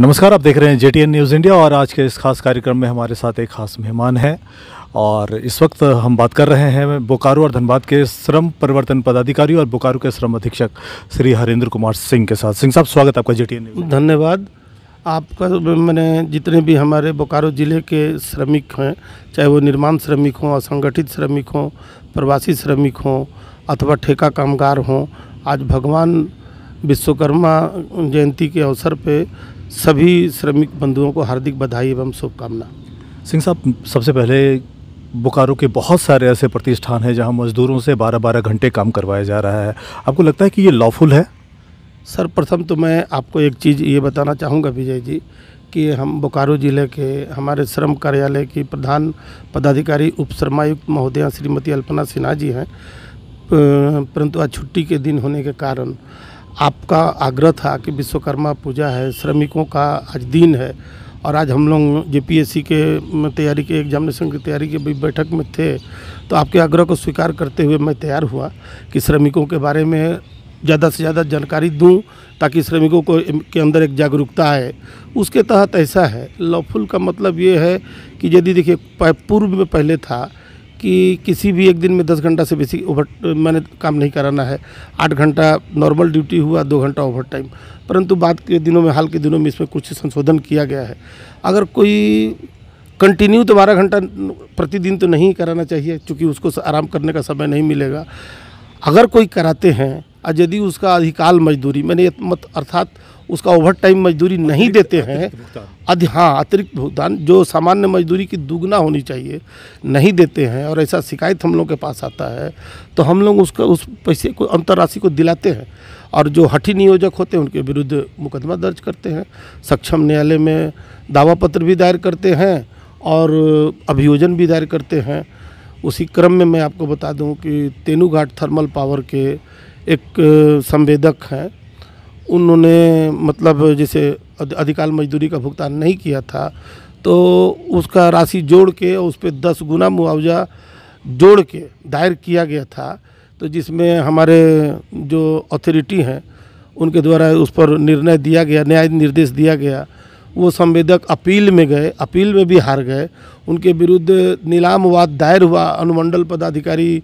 नमस्कार आप देख रहे हैं जेटीएन न्यूज़ इंडिया और आज के इस खास कार्यक्रम में हमारे साथ एक खास मेहमान है और इस वक्त हम बात कर रहे हैं बोकारो और धनबाद के श्रम परिवर्तन पदाधिकारी और बोकारो के श्रम अधीक्षक श्री हरेंद्र कुमार सिंह के साथ सिंह साहब स्वागत आपका टी न्यूज़ धन्यवाद आपका मैंने जितने भी हमारे बोकारो ज़िले के श्रमिक हैं चाहे वो निर्माण श्रमिक हों असंगठित श्रमिक हों प्रवासी श्रमिक हों अथवा ठेका कामगार हों आज भगवान विश्वकर्मा जयंती के अवसर पे सभी श्रमिक बंधुओं को हार्दिक बधाई एवं शुभकामना सिंह साहब सबसे पहले बोकारो के बहुत सारे ऐसे प्रतिष्ठान हैं जहां मजदूरों से 12-12 घंटे काम करवाया जा रहा है आपको लगता है कि ये लॉफुल है सर प्रथम तो मैं आपको एक चीज़ ये बताना चाहूँगा विजय जी कि हम बोकारो ज़िले के हमारे श्रम कार्यालय की प्रधान पदाधिकारी उप श्रमायुक्त महोदया श्रीमती अल्पना सिन्हा जी हैं परंतु आज छुट्टी के दिन होने के कारण आपका आग्रह था कि विश्वकर्मा पूजा है श्रमिकों का आज दिन है और आज हम लोग जे के तैयारी के एग्जामिनेशन की तैयारी के भी बैठक में थे तो आपके आग्रह को स्वीकार करते हुए मैं तैयार हुआ कि श्रमिकों के बारे में ज़्यादा से ज़्यादा जानकारी दूं ताकि श्रमिकों को के अंदर एक जागरूकता आए उसके तहत ऐसा है लॉफुल का मतलब ये है कि यदि देखिए पूर्व में पहले था कि किसी भी एक दिन में दस घंटा से बेसिक ओवर मैंने काम नहीं कराना है आठ घंटा नॉर्मल ड्यूटी हुआ दो घंटा ओवर टाइम परंतु बाद के दिनों में हाल के दिनों में इसमें कुछ संशोधन किया गया है अगर कोई कंटिन्यू तो बारह घंटा प्रतिदिन तो नहीं कराना चाहिए क्योंकि उसको आराम करने का समय नहीं मिलेगा अगर कोई कराते हैं और यदि उसका अधिकाल मजदूरी मैंने मत अर्थात उसका ओवर टाइम मजदूरी नहीं देते हैं अधि हाँ अतिरिक्त भुगतान जो सामान्य मजदूरी की दुगना होनी चाहिए नहीं देते हैं और ऐसा शिकायत हम लोग के पास आता है तो हम लोग उसका उस पैसे को अंतर्राशि को दिलाते हैं और जो हठी नियोजक होते हैं उनके विरुद्ध मुकदमा दर्ज करते हैं सक्षम न्यायालय में दावा पत्र भी दायर करते हैं और अभियोजन भी दायर करते हैं उसी क्रम में मैं आपको बता दूं कि तेनू घाट थर्मल पावर के एक संवेदक हैं उन्होंने मतलब जैसे अधिकाल मजदूरी का भुगतान नहीं किया था तो उसका राशि जोड़ के उस पर दस गुना मुआवजा जोड़ के दायर किया गया था तो जिसमें हमारे जो अथॉरिटी हैं उनके द्वारा उस पर निर्णय दिया गया न्याय निर्देश दिया गया वो संवेदक अपील में गए अपील में भी हार गए उनके विरुद्ध नीलामवाद दायर हुआ अनुमंडल पदाधिकारी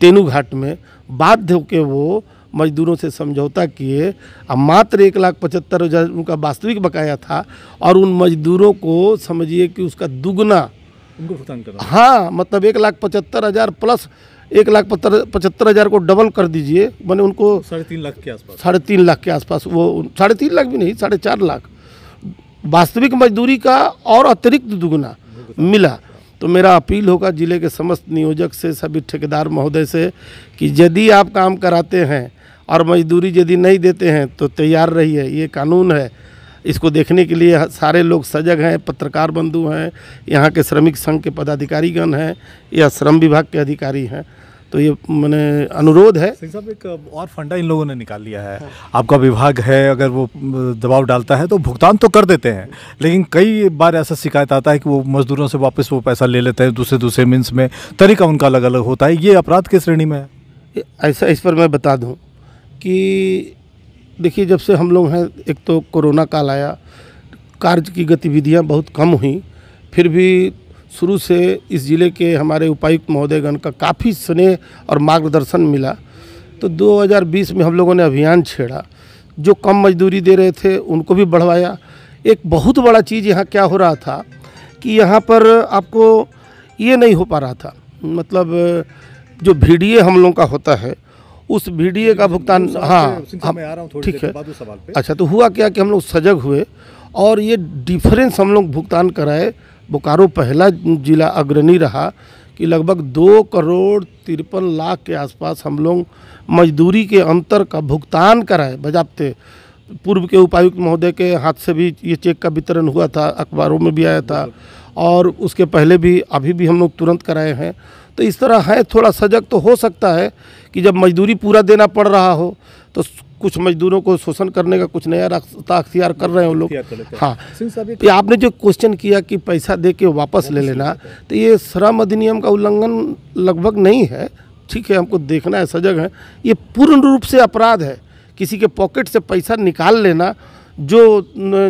तेनू घाट में बाध्य होकर वो मजदूरों से समझौता किए और मात्र एक लाख पचहत्तर हज़ार उनका वास्तविक बकाया था और उन मजदूरों को समझिए कि उसका दुगना उनको भुगतान कर हाँ मतलब एक लाख पचहत्तर हज़ार प्लस एक लाख पचहत्तर हज़ार को डबल कर दीजिए मैंने मतलब उनको साढ़े तीन लाख के आसपास साढ़े तीन लाख के आसपास वो साढ़े तीन लाख भी नहीं साढ़े चार लाख वास्तविक मजदूरी का और अतिरिक्त दुगुना मिला तो मेरा अपील होगा जिले के समस्त नियोजक से सभी ठेकेदार महोदय से कि यदि आप काम कराते हैं और मजदूरी यदि नहीं देते हैं तो तैयार रहिए ये कानून है इसको देखने के लिए सारे लोग सजग हैं पत्रकार बंधु हैं यहाँ के श्रमिक संघ के पदाधिकारीगण हैं या श्रम विभाग के अधिकारी हैं तो ये मैंने अनुरोध है सब साहब एक और फंडा इन लोगों ने निकाल लिया है आपका विभाग है अगर वो दबाव डालता है तो भुगतान तो कर देते हैं लेकिन कई बार ऐसा शिकायत आता है कि वो मजदूरों से वापस वो पैसा ले लेते हैं दूसरे दूसरे मीन्स में तरीका उनका अलग अलग होता है ये अपराध किस श्रेणी में है ऐसा इस पर मैं बता दूँ कि देखिए जब से हम लोग हैं एक तो कोरोना काल आया कार्य की गतिविधियां बहुत कम हुई फिर भी शुरू से इस ज़िले के हमारे उपायुक्त महोदयगण का काफ़ी स्नेह और मार्गदर्शन मिला तो 2020 में हम लोगों ने अभियान छेड़ा जो कम मजदूरी दे रहे थे उनको भी बढ़वाया एक बहुत बड़ा चीज़ यहाँ क्या हो रहा था कि यहाँ पर आपको ये नहीं हो पा रहा था मतलब जो भीड़िए हम लोगों का होता है उस वीडियो का भुगतान हाँ ठीक है अच्छा तो हुआ क्या कि हम लोग सजग हुए और ये डिफरेंस हम लोग भुगतान कराए बोकारो पहला जिला अग्रणी रहा कि लगभग दो करोड़ तिरपन लाख के आसपास हम लोग मजदूरी के अंतर का भुगतान कराए बजाबते पूर्व के उपायुक्त महोदय के हाथ से भी ये चेक का वितरण हुआ था अखबारों में भी आया था और उसके पहले भी अभी भी हम लोग तुरंत कराए हैं तो इस तरह है थोड़ा सजग तो हो सकता है कि जब मजदूरी पूरा देना पड़ रहा हो तो कुछ मजदूरों को शोषण करने का कुछ नया रास्ता अख्तियार कर रहे हैं लोग हाँ तो आपने जो क्वेश्चन किया कि पैसा दे के वापस ले लेना तो ये श्रम अधिनियम का उल्लंघन लगभग नहीं है ठीक है हमको देखना है सजग है ये पूर्ण रूप से अपराध है किसी के पॉकेट से पैसा निकाल लेना जो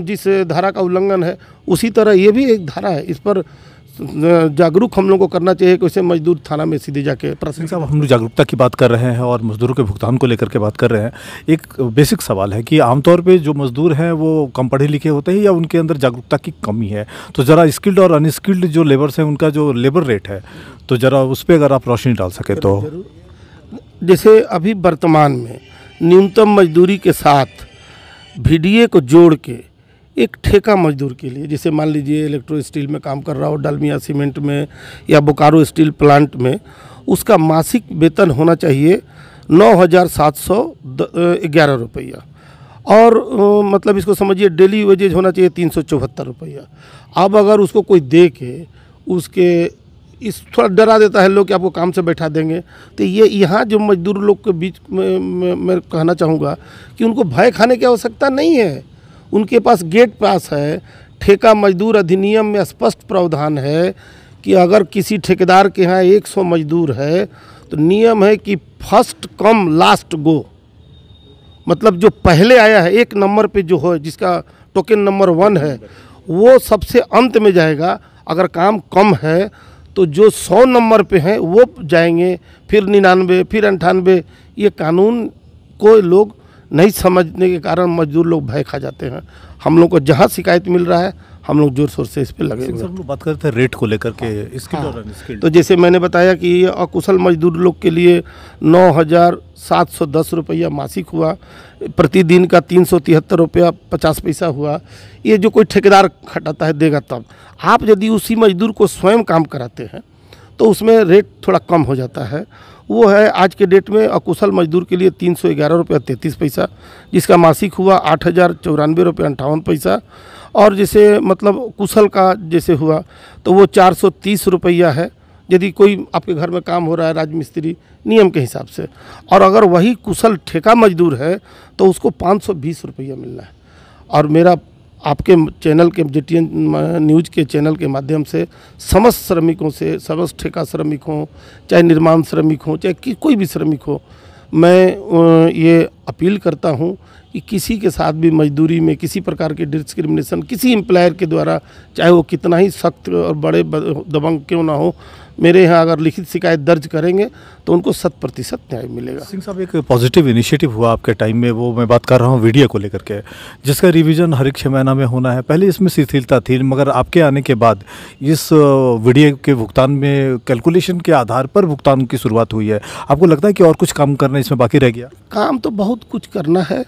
जिस धारा का उल्लंघन है उसी तरह ये भी एक धारा है इस पर जागरूक हम लोग को करना चाहिए कि उसे मजदूर थाना में सीधे जाके प्रशासन साहब हम लोग जागरूकता की बात कर रहे हैं और मजदूरों के भुगतान को लेकर के बात कर रहे हैं एक बेसिक सवाल है कि आमतौर पर जो मजदूर हैं वो कम पढ़े लिखे होते हैं या उनके अंदर जागरूकता की कमी है तो ज़रा स्किल्ड और अनस्किल्ड जो लेबर्स हैं उनका जो लेबर रेट है तो ज़रा उस पर अगर आप रोशनी डाल सकें तो जैसे अभी वर्तमान में न्यूनतम मजदूरी के साथ वीडीए को जोड़ के एक ठेका मजदूर के लिए जैसे मान लीजिए इलेक्ट्रो स्टील में काम कर रहा हो डालमिया सीमेंट में या बोकारो स्टील प्लांट में उसका मासिक वेतन होना चाहिए नौ हज़ार सात सौ ग्यारह रुपया और मतलब इसको समझिए डेली वेजेज होना चाहिए तीन सौ चौहत्तर रुपया अब अगर उसको कोई दे के उसके इस थोड़ा डरा देता है लोग कि आपको काम से बैठा देंगे तो ये यहाँ जो मजदूर लोग के बीच में मैं कहना चाहूँगा कि उनको भय खाने की आवश्यकता नहीं है उनके पास गेट पास है ठेका मजदूर अधिनियम में स्पष्ट प्रावधान है कि अगर किसी ठेकेदार के यहाँ 100 मजदूर है तो नियम है कि फर्स्ट कम लास्ट गो मतलब जो पहले आया है एक नंबर पे जो हो जिसका टोकन नंबर वन है वो सबसे अंत में जाएगा अगर काम कम है तो जो सौ नंबर पे हैं वो जाएंगे फिर निन्यानवे फिर अंठानवे ये कानून को लोग नहीं समझने के कारण मजदूर लोग भय खा जाते हैं हम लोग को जहाँ शिकायत मिल रहा है हम लोग जोर शोर से इस पर लगे हुए बात करते हैं रेट को लेकर के हाँ। इसके हाँ, तो जैसे मैंने बताया कि अकुशल मजदूर लोग के लिए नौ हज़ार सात सौ दस रुपया मासिक हुआ प्रतिदिन का तीन सौ तिहत्तर रुपया पचास पैसा हुआ ये जो कोई ठेकेदार खटाता है देगा तब आप यदि उसी मजदूर को स्वयं काम कराते हैं तो उसमें रेट थोड़ा कम हो जाता है वो है आज के डेट में अकुशल मजदूर के लिए तीन सौ ग्यारह रुपये तैंतीस पैसा जिसका मासिक हुआ आठ हज़ार चौरानवे रुपये अंठावन पैसा और जैसे मतलब कुशल का जैसे हुआ तो वो चार सौ तीस रुपया है यदि कोई आपके घर में काम हो रहा है राजमिस्त्री नियम के हिसाब से और अगर वही कुशल ठेका मजदूर है तो उसको पाँच सौ बीस रुपया मिलना है और मेरा आपके चैनल के जी न्यूज़ के चैनल के माध्यम से समस्त श्रमिकों से समस्त ठेका श्रमिक हों चाहे निर्माण श्रमिक हों चाहे कि कोई भी श्रमिक हो मैं ये अपील करता हूँ कि किसी के साथ भी मजदूरी में किसी प्रकार के डिस्क्रिमिनेशन किसी एम्प्लायर के द्वारा चाहे वो कितना ही सख्त और बड़े दबंग क्यों ना हो मेरे यहाँ अगर लिखित शिकायत दर्ज करेंगे तो उनको शत प्रतिशत न्याय मिलेगा सिंह साहब एक पॉजिटिव इनिशिएटिव हुआ आपके टाइम में वो मैं बात कर रहा हूँ वीडियो को लेकर के जिसका रिविज़न हर एक छः महीना में होना है पहले इसमें शिथिलता थी मगर आपके आने के बाद इस वीडियो के भुगतान में कैलकुलेशन के आधार पर भुगतान की शुरुआत हुई है आपको लगता है कि और कुछ काम करना इसमें बाकी रह गया काम तो बहुत कुछ करना है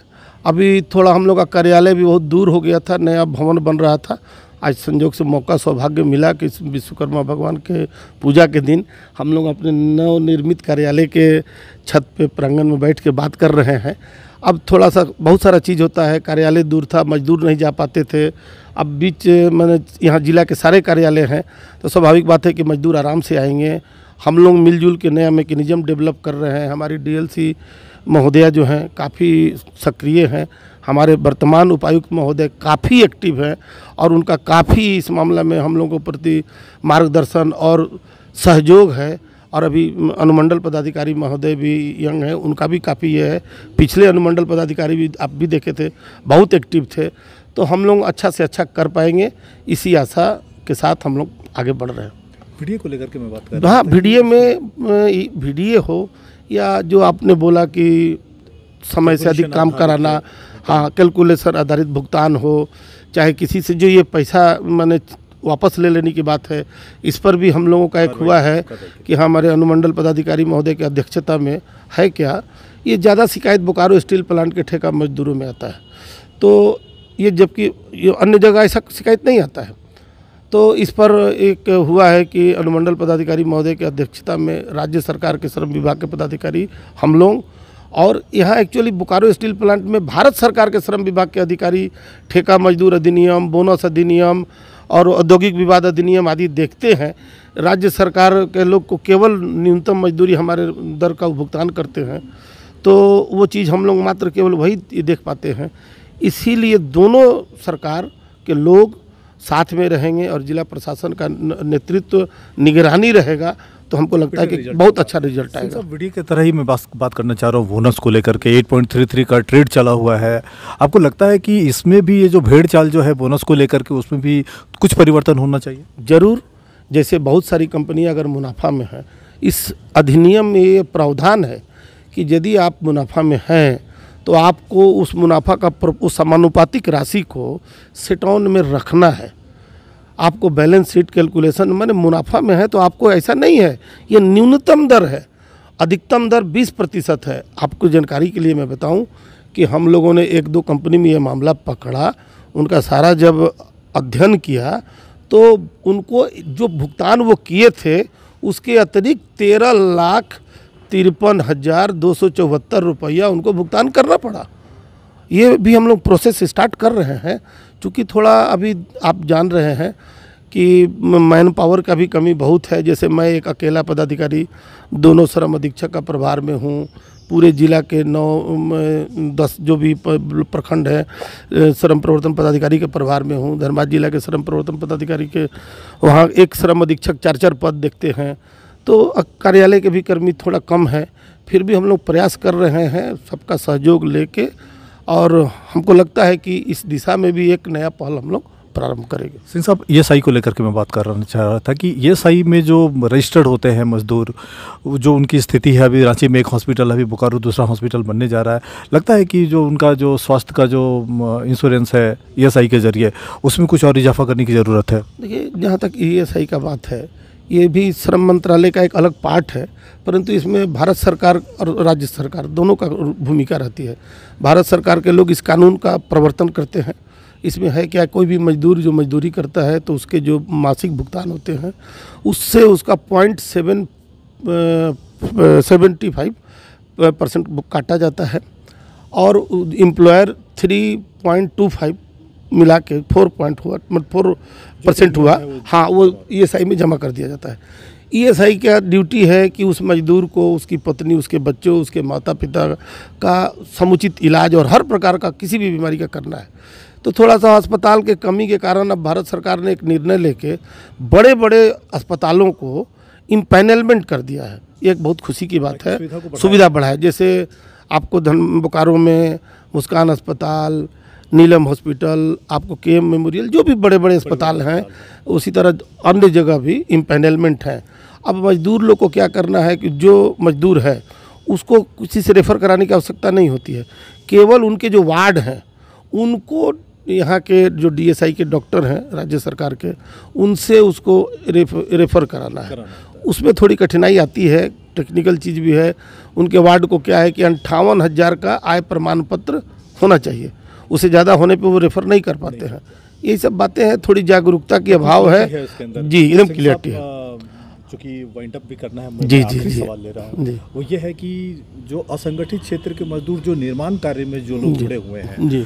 अभी थोड़ा हम लोग का कार्यालय भी बहुत दूर हो गया था नया भवन बन रहा था आज संजोग से मौका सौभाग्य मिला कि विश्वकर्मा भगवान के पूजा के दिन हम लोग अपने नवनिर्मित कार्यालय के छत पे प्रांगण में बैठ के बात कर रहे हैं अब थोड़ा सा बहुत सारा चीज़ होता है कार्यालय दूर था मजदूर नहीं जा पाते थे अब बीच मैंने यहाँ ज़िला के सारे कार्यालय हैं तो स्वाभाविक बात है कि मजदूर आराम से आएंगे हम लोग मिलजुल के नया मेकेनिज़म डेवलप कर रहे हैं हमारी डीएलसी महोदया जो हैं काफ़ी सक्रिय हैं हमारे वर्तमान उपायुक्त महोदय काफ़ी एक्टिव हैं और उनका काफ़ी इस मामला में हम लोगों के प्रति मार्गदर्शन और सहयोग है और अभी अनुमंडल पदाधिकारी महोदय भी यंग हैं उनका भी काफ़ी ये है पिछले अनुमंडल पदाधिकारी भी आप भी देखे थे बहुत एक्टिव थे तो हम लोग अच्छा से अच्छा कर पाएंगे इसी आशा के साथ हम लोग आगे बढ़ रहे हैं वीडियो को लेकर के मैं बात कर रहा हूँ हाँ वीडियो में वीडियो हो या जो आपने बोला कि समय से अधिक काम कराना हाँ कैलकुलेशन आधारित भुगतान हो चाहे किसी से जो ये पैसा मैंने वापस ले लेने की बात है इस पर भी हम लोगों का एक हुआ है कि हमारे अनुमंडल पदाधिकारी महोदय की अध्यक्षता में है क्या ये ज़्यादा शिकायत बोकारो स्टील प्लांट के ठेका मजदूरों में आता है तो ये जबकि ये अन्य जगह ऐसा शिकायत नहीं आता है तो इस पर एक हुआ है कि अनुमंडल पदाधिकारी महोदय की अध्यक्षता में राज्य सरकार के श्रम विभाग के पदाधिकारी हम लोग और यहाँ एक्चुअली बोकारो स्टील प्लांट में भारत सरकार के श्रम विभाग के अधिकारी ठेका मजदूर अधिनियम बोनस अधिनियम और औद्योगिक विवाद अधिनियम आदि देखते हैं राज्य सरकार के लोग को केवल न्यूनतम मजदूरी हमारे दर का भुगतान करते हैं तो वो चीज़ हम लोग मात्र केवल वही देख पाते हैं इसीलिए दोनों सरकार के लोग साथ में रहेंगे और जिला प्रशासन का नेतृत्व निगरानी रहेगा तो हमको लगता है कि बहुत अच्छा रिजल्ट आएगा वीडियो की तरह ही मैं बात बात करना चाह रहा हूँ बोनस को लेकर के 8.33 का ट्रेड चला हुआ है आपको लगता है कि इसमें भी ये जो भेड़ चाल जो है बोनस को लेकर के उसमें भी कुछ परिवर्तन होना चाहिए ज़रूर जैसे बहुत सारी कंपनियाँ अगर मुनाफा में हैं इस अधिनियम में ये प्रावधान है कि यदि आप मुनाफा में हैं तो आपको उस मुनाफा का उस समानुपातिक राशि को सिटॉन में रखना है आपको बैलेंस शीट कैलकुलेशन मैंने मुनाफा में है तो आपको ऐसा नहीं है ये न्यूनतम दर है अधिकतम दर 20 प्रतिशत है आपको जानकारी के लिए मैं बताऊं कि हम लोगों ने एक दो कंपनी में ये मामला पकड़ा उनका सारा जब अध्ययन किया तो उनको जो भुगतान वो किए थे उसके अतिरिक्त तेरह लाख तिरपन हज़ार दो सौ चौहत्तर रुपया उनको भुगतान करना पड़ा ये भी हम लोग प्रोसेस स्टार्ट कर रहे हैं चूँकि थोड़ा अभी आप जान रहे हैं कि मैन पावर का भी कमी बहुत है जैसे मैं एक अकेला पदाधिकारी दोनों श्रम अधीक्षक का प्रभार में हूँ पूरे जिला के नौ दस जो भी प्रखंड है श्रम प्रवर्तन पदाधिकारी के प्रभार में हूँ धनबाद जिला के श्रम प्रवर्तन पदाधिकारी के वहाँ एक श्रम अधीक्षक चार चार पद देखते हैं तो कार्यालय के भी कर्मी थोड़ा कम है फिर भी हम लोग प्रयास कर रहे हैं सबका सहयोग लेके और हमको लगता है कि इस दिशा में भी एक नया पहल हम लोग प्रारंभ करेंगे सिंह साहब ये साई को लेकर के मैं बात कर रहा चाह रहा था कि ये साई में जो रजिस्टर्ड होते हैं मजदूर जो उनकी स्थिति है अभी रांची में एक हॉस्पिटल अभी बोकारो दूसरा हॉस्पिटल बनने जा रहा है लगता है कि जो उनका जो स्वास्थ्य का जो इंश्योरेंस है ई के ज़रिए उसमें कुछ और इजाफा करने की ज़रूरत है देखिए जहाँ तक ई का बात है ये भी श्रम मंत्रालय का एक अलग पार्ट है परंतु इसमें भारत सरकार और राज्य सरकार दोनों का भूमिका रहती है भारत सरकार के लोग इस कानून का प्रवर्तन करते हैं इसमें है क्या कोई भी मजदूर जो मजदूरी करता है तो उसके जो मासिक भुगतान होते हैं उससे उसका point seven seventy five percent काटा जाता है और employer three point two five मिला के फोर पॉइंट हुआ मतलब फोर परसेंट हुआ हाँ वो ई e में जमा कर दिया जाता है ई e का ड्यूटी है कि उस मजदूर को उसकी पत्नी उसके बच्चों उसके माता पिता का समुचित इलाज और हर प्रकार का किसी भी बीमारी का करना है तो थोड़ा सा अस्पताल के कमी के कारण अब भारत सरकार ने एक निर्णय लेके बड़े बड़े अस्पतालों को इम्पैनलमेंट कर दिया है ये एक बहुत खुशी की बात है सुविधा बढ़ाए जैसे आपको धन बोकारो में मुस्कान अस्पताल नीलम हॉस्पिटल आपको के एम मेमोरियल जो भी बड़े बड़े अस्पताल हैं उसी तरह अन्य जगह भी इम्पेनलमेंट हैं अब मजदूर लोग को क्या करना है कि जो मजदूर है उसको किसी से रेफ़र कराने की आवश्यकता नहीं होती है केवल उनके जो वार्ड हैं उनको यहाँ के जो डीएसआई के डॉक्टर हैं राज्य सरकार के उनसे उसको रेफ, रेफ़र कराना है उसमें थोड़ी कठिनाई आती है टेक्निकल चीज़ भी है उनके वार्ड को क्या है कि अंठावन हज़ार का आय प्रमाण पत्र होना चाहिए उससे ज़्यादा होने पर वो रेफर नहीं कर पाते हैं यही सब बातें हैं थोड़ी जागरूकता की अभाव है, जी एकदम क्लियरिटी है क्योंकि वाइंड अप भी करना है जी जी जी सवाल ले रहा हूँ वो ये है कि जो असंगठित क्षेत्र के मजदूर जो निर्माण कार्य में जो लोग जुड़े हुए हैं जी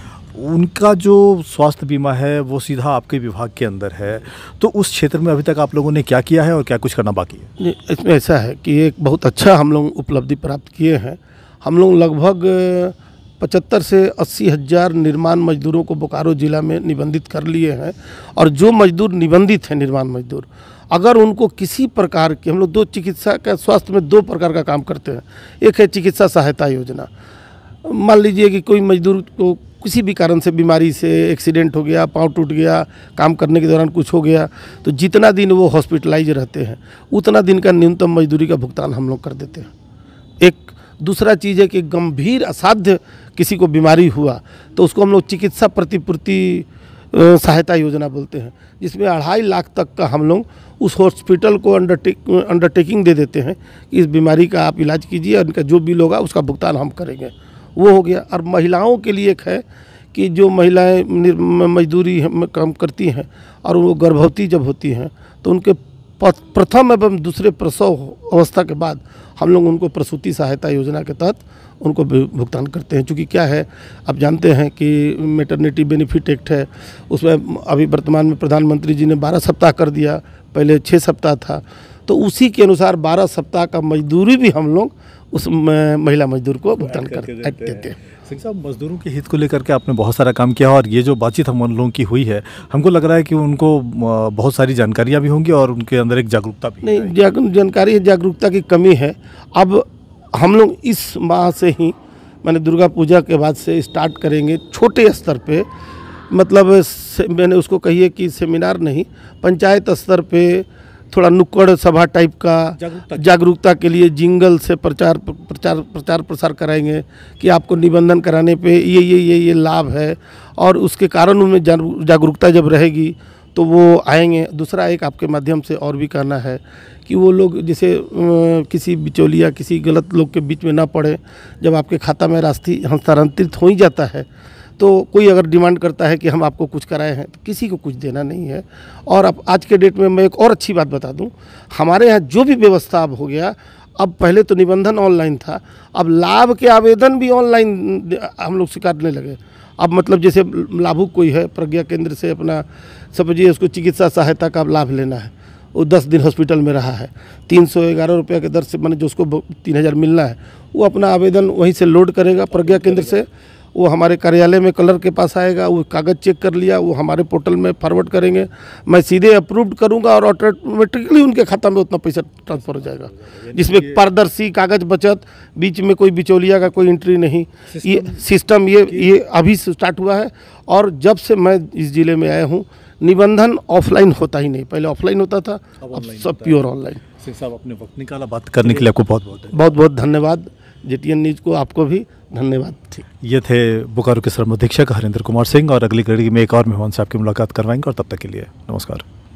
उनका जो स्वास्थ्य बीमा है वो सीधा आपके विभाग के अंदर है तो उस क्षेत्र में अभी तक आप लोगों ने क्या किया है और क्या कुछ करना बाकी है इसमें ऐसा है कि एक बहुत अच्छा हम लोग उपलब्धि प्राप्त किए हैं हम लोग लगभग पचहत्तर से अस्सी हज़ार निर्माण मजदूरों को बोकारो ज़िला में निबंधित कर लिए हैं और जो मजदूर निबंधित हैं निर्माण मजदूर अगर उनको किसी प्रकार की हम लोग दो चिकित्सा का स्वास्थ्य में दो प्रकार का काम करते हैं एक है चिकित्सा सहायता योजना मान लीजिए कि कोई मजदूर को किसी भी कारण से बीमारी से एक्सीडेंट हो गया पाँव टूट गया काम करने के दौरान कुछ हो गया तो जितना दिन वो हॉस्पिटलाइज रहते हैं उतना दिन का न्यूनतम मजदूरी का भुगतान हम लोग कर देते हैं एक दूसरा चीज़ है कि गंभीर असाध्य किसी को बीमारी हुआ तो उसको हम लोग चिकित्सा प्रतिपूर्ति सहायता योजना बोलते हैं जिसमें अढ़ाई लाख तक का हम लोग उस हॉस्पिटल को अंडरटेक अंडरटेकिंग दे देते हैं कि इस बीमारी का आप इलाज कीजिए और इनका जो बिल होगा उसका भुगतान हम करेंगे वो हो गया और महिलाओं के लिए एक है कि जो महिलाएं मजदूरी काम करती हैं और वो गर्भवती जब होती हैं तो उनके प्रथम एवं दूसरे प्रसव अवस्था के बाद हम लोग उनको प्रसूति सहायता योजना के तहत उनको भुगतान करते हैं क्योंकि क्या है आप जानते हैं कि मेटर्निटी बेनिफिट एक्ट है उसमें अभी वर्तमान में प्रधानमंत्री जी ने 12 सप्ताह कर दिया पहले 6 सप्ताह था तो उसी के अनुसार 12 सप्ताह का मजदूरी भी हम लोग उस महिला मजदूर को भुगतान कर देते हैं सिंह साहब मज़दूरों के हित को लेकर के आपने बहुत सारा काम किया और ये जो बातचीत हम लोगों की हुई है हमको लग रहा है कि उनको बहुत सारी जानकारियाँ भी होंगी और उनके अंदर एक जागरूकता भी नहीं जानकारी जागरूकता की कमी है अब हम लोग इस माह से ही मैंने दुर्गा पूजा के बाद से स्टार्ट करेंगे छोटे स्तर पे मतलब मैंने उसको है कि सेमिनार नहीं पंचायत स्तर पे थोड़ा नुक्कड़ सभा टाइप का जागरूकता के लिए जिंगल से प्रचार प्रचार प्रचार प्रसार कराएंगे कि आपको निबंधन कराने पे ये ये ये ये लाभ है और उसके कारण उनमें जागरूकता जब रहेगी तो वो आएंगे दूसरा एक आपके माध्यम से और भी कहना है कि वो लोग जिसे किसी बिचौलिया किसी गलत लोग के बीच में ना पड़े जब आपके खाता में राशि हस्तांतरित हो ही जाता है तो कोई अगर डिमांड करता है कि हम आपको कुछ कराए हैं तो किसी को कुछ देना नहीं है और अब आज के डेट में मैं एक और अच्छी बात बता दूं हमारे यहाँ जो भी व्यवस्था अब हो गया अब पहले तो निबंधन ऑनलाइन था अब लाभ के आवेदन भी ऑनलाइन हम लोग स्वीकारने लगे अब मतलब जैसे लाभुक कोई है प्रज्ञा केंद्र से अपना समझिए उसको चिकित्सा सहायता का लाभ लेना है वो दस दिन हॉस्पिटल में रहा है तीन सौ ग्यारह रुपये के दर से मैंने जो उसको तीन हज़ार मिलना है वो अपना आवेदन वहीं से लोड करेगा प्रज्ञा केंद्र से वो हमारे कार्यालय में कलर के पास आएगा वो कागज़ चेक कर लिया वो हमारे पोर्टल में फॉरवर्ड करेंगे मैं सीधे अप्रूव्ड करूँगा और ऑटोमेटिकली उनके खाता में उतना पैसा ट्रांसफ़र हो जाएगा जिसमें पारदर्शी कागज़ बचत बीच में कोई बिचौलिया का कोई एंट्री नहीं ये सिस्टम ये ये अभी स्टार्ट हुआ है और जब से मैं इस ज़िले में आया हूँ निबंधन ऑफलाइन होता ही नहीं पहले ऑफलाइन होता था अब सब प्योर ऑनलाइन साहब अपने वक्त निकाला बात करने के लिए आपको बहुत बहुत बहुत बहुत धन्यवाद जीटीएन न्यूज को आपको भी धन्यवाद थी ये थे बोकारो के श्रम अधीक्षक हरिंद्र कुमार सिंह और अगली कड़ी में एक और मेहमान से आपकी मुलाकात करवाएंगे और तब तक के लिए नमस्कार